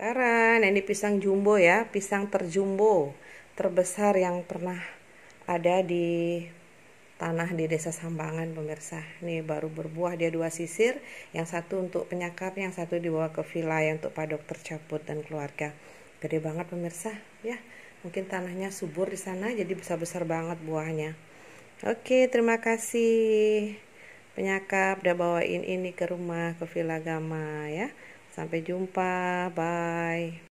Taran, ini pisang jumbo ya, pisang terjumbo, terbesar yang pernah ada di tanah di desa Sambangan pemirsa. Ini baru berbuah dia dua sisir, yang satu untuk penyakap, yang satu dibawa ke villa yang untuk Pak Dokter Caput dan keluarga. Gede banget pemirsa, ya. Mungkin tanahnya subur di sana, jadi besar-besar banget buahnya. Oke, terima kasih penyakap udah bawain ini ke rumah ke Villa Gama ya. Sampai jumpa, bye.